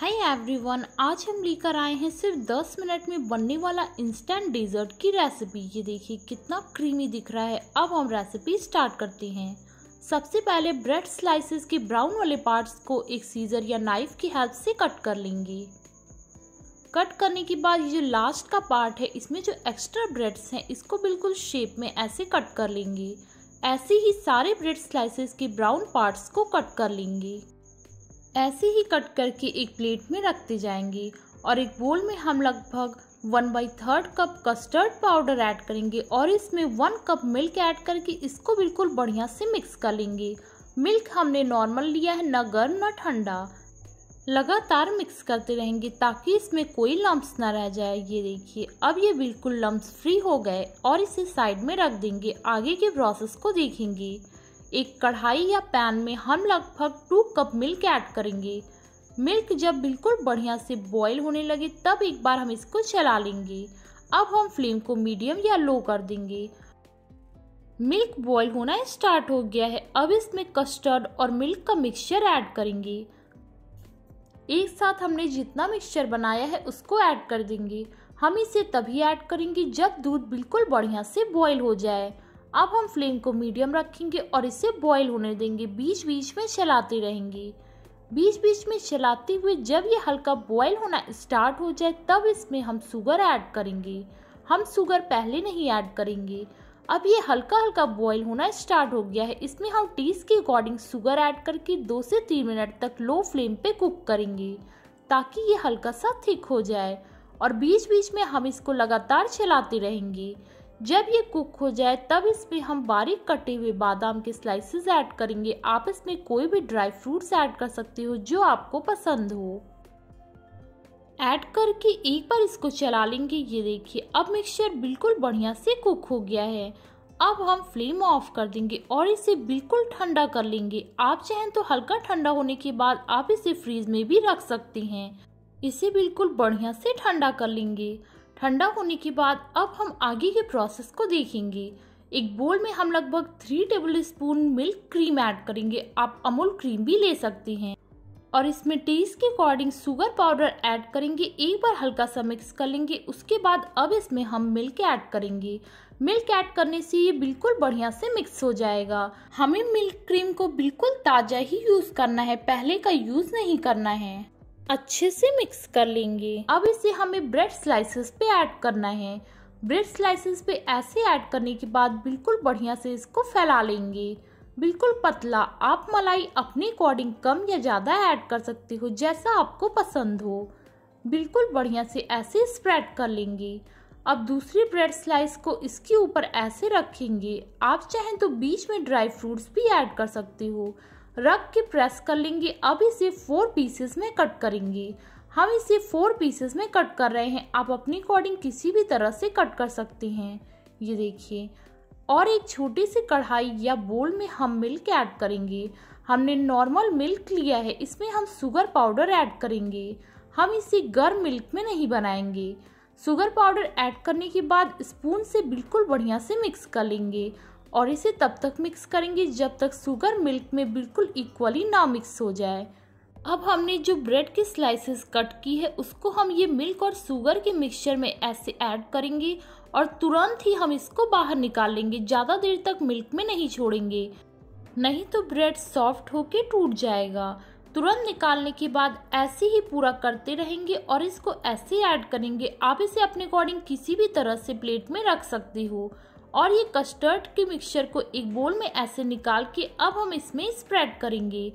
hi everyone आज हम लेकर आए हैं सिर्फ 10 मिनट में बनने वाला इंस्टेंट डेजर्ट की रेसिपी ये देखिए कितना क्रीमी दिख रहा है अब हम रेसिपी स्टार्ट करते हैं सबसे पहले ब्रेड स्लाइसेस के ब्राउन वाले पार्ट्स को एक सीजर या नाइफ की हेल्प से कट कर लेंगे कट करने के बाद ये जो लास्ट का पार्ट है इसमें जो एक्स्ट्रा ब्रेड्स हैं इसको बिल्कुल शेप में ऐसे कट कर लेंगे ऐसे ही सारे ब्रेड स्लाइसेस के ब्राउन पार्ट्स को कट कर लेंगे ऐसे ही कट करके एक प्लेट में रखते जाएंगे और एक बोल में हम लगभग one by third cup custard powder add करेंगे और इसमें वन कप मिल्क ऐड करके इसको बिल्कुल बढ़िया से मिक्स कर लेंगे मिल्क हमने नॉर्मल लिया है ना गर्म ना ठंडा लगातार मिक्स करते रहेंगे ताकि इसमें कोई लम्ब्स ना रह जाए ये देखिए अब ये बिल्कुल लम्ब्स फ्री हो गए और इसे साइड में रख देंगे आगे के प्रोसेस को देखेंगे एक कढ़ाई या पैन में हम लगभग टू कप मिल्क ऐड करेंगे मिल्क जब बिल्कुल बढ़िया से बॉईल होने लगे तब एक बार हम इसको चला लेंगे अब हम फ्लेम को मीडियम या लो कर देंगे मिल्क बॉईल होना स्टार्ट हो गया है अब इसमें कस्टर्ड और मिल्क का मिक्सचर ऐड करेंगे एक साथ हमने जितना मिक्सचर बनाया है उसको ऐड कर देंगे हम इसे तभी ऐड करेंगे जब दूध बिल्कुल बढ़िया से बॉईल हो जाए अब हम फ्लेम को मीडियम रखेंगे और इसे बॉईल होने देंगे बीच बीच में चलाते रहेंगे बीच बीच में चलाते हुए जब ये हल्का बॉयल होना स्टार्ट हो जाए तब इसमें हम शुगर ऐड करेंगे हम शुगर पहले नहीं ऐड करेंगे अब ये हल्का हल्का बॉयल होना स्टार्ट हो गया है इसमें हम टेस्ट के अकॉर्डिंग शुगर ऐड करके दो से तीन मिनट तक लो फ्लेम पे कुक करेंगे ताकि ये हल्का सा थिक हो जाए और बीच बीच में हम इसको लगातार चलाते रहेंगे जब ये कुक हो जाए तब इसमें हम बारीक कटे हुए बादाम के स्लाइसेस ऐड करेंगे आप इसमें कोई भी ड्राई फ्रूट्स ऐड कर सकते हो जो आपको पसंद हो ऐड करके एक बार इसको चला लेंगे ये देखिए अब मिक्सचर बिल्कुल बढ़िया से कुक हो गया है अब हम फ्लेम ऑफ कर देंगे और इसे बिल्कुल ठंडा कर लेंगे आप चाहें तो हल्का ठंडा होने के बाद आप इसे फ्रीज में भी रख सकते हैं इसे बिल्कुल बढ़िया से ठंडा कर लेंगे ठंडा होने के बाद अब हम आगे के प्रोसेस को देखेंगे एक बोल में हम लगभग three tablespoon milk cream add करेंगे आप अमूल क्रीम भी ले सकते हैं और इसमें टेस्ट के अकॉर्डिंग शुगर पाउडर ऐड करेंगे एक बार हल्का सा मिक्स कर लेंगे उसके बाद अब इसमें हम मिल्क ऐड करेंगे मिल्क ऐड करने से ये बिल्कुल बढ़िया से मिक्स हो जाएगा हमें मिल्क क्रीम को बिल्कुल ताज़ा ही यूज़ करना है पहले का यूज़ नहीं करना है अच्छे से मिक्स कर लेंगे अब इसे हमें ब्रेड स्लाइसेस पे ऐड करना है ब्रेड स्लाइसेस पे ऐसे ऐड करने के बाद बिल्कुल बढ़िया से इसको फैला लेंगे बिल्कुल पतला आप मलाई अपने अकॉर्डिंग कम या ज़्यादा ऐड कर सकते हो जैसा आपको पसंद हो बिल्कुल बढ़िया से ऐसे स्प्रेड कर लेंगे अब दूसरी ब्रेड स्लाइस को इसके ऊपर ऐसे रखेंगे आप चाहें तो बीच में ड्राई फ्रूट्स भी ऐड कर सकते हो रख के प्रेस कर लेंगे अब इसे फोर पीसेस में कट करेंगे हम इसे फोर पीसेस में कट कर रहे हैं आप अपने अकॉर्डिंग किसी भी तरह से कट कर सकते हैं ये देखिए और एक छोटी सी कढ़ाई या बोल में हम मिल्क ऐड करेंगे हमने नॉर्मल मिल्क लिया है इसमें हम शुगर पाउडर ऐड करेंगे हम इसे गर्म मिल्क में नहीं बनाएंगे शुगर पाउडर ऐड करने के बाद स्पून से बिल्कुल बढ़िया से मिक्स कर लेंगे और इसे तब तक मिक्स करेंगे जब तक शुगर मिल्क में बिल्कुल इक्वली ना मिक्स हो जाए अब हमने जो ब्रेड की स्लाइसेस कट की है उसको हम ये मिल्क और शुगर के मिक्सचर में ऐसे ऐड करेंगे और तुरंत ही हम इसको बाहर निकाल लेंगे ज़्यादा देर तक मिल्क में नहीं छोड़ेंगे नहीं तो ब्रेड सॉफ्ट होके टूट जाएगा तुरंत निकालने के बाद ऐसे ही पूरा करते रहेंगे और इसको ऐसे ऐड करेंगे आप इसे अपने अकॉर्डिंग किसी भी तरह से प्लेट में रख सकते हो और ये कस्टर्ड के मिक्सचर को एक बोल में ऐसे निकाल के अब हम इसमें स्प्रेड करेंगे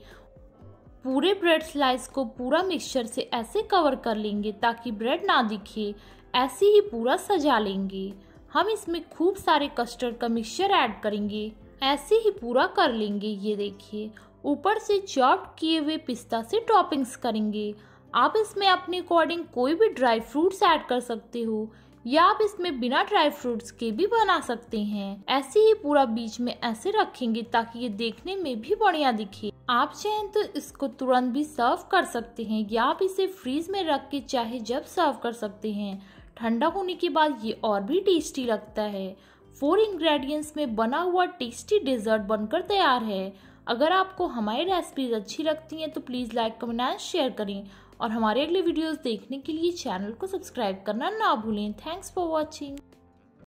पूरे ब्रेड स्लाइस को पूरा मिक्सचर से ऐसे कवर कर लेंगे ताकि ब्रेड ना दिखे ऐसे ही पूरा सजा लेंगे हम इसमें खूब सारे कस्टर्ड का मिक्सचर ऐड करेंगे ऐसे ही पूरा कर लेंगे ये देखिए ऊपर से चॉप किए हुए पिस्ता से टॉपिंग्स करेंगे आप इसमें अपने अकॉर्डिंग कोई भी ड्राई फ्रूट्स ऐड कर सकते हो या आप इसमें बिना ड्राई फ्रूट्स के भी बना सकते हैं ऐसे ही पूरा बीच में ऐसे रखेंगे ताकि ये देखने में भी बढ़िया दिखे आप चाहें तो इसको तुरंत भी सर्व कर सकते हैं या आप इसे फ्रीज में रख के चाहे जब सर्व कर सकते हैं ठंडा होने के बाद ये और भी टेस्टी लगता है फोर इंग्रेडिएंट्स में बना हुआ टेस्टी डिजर्ट बनकर तैयार है अगर आपको हमारी रेसिपीज अच्छी लगती हैं तो please like comment and share करें और हमारे अगले वीडियोस देखने के लिए चैनल को सब्सक्राइब करना ना भूलें थैंक्स फॉर वॉचिंग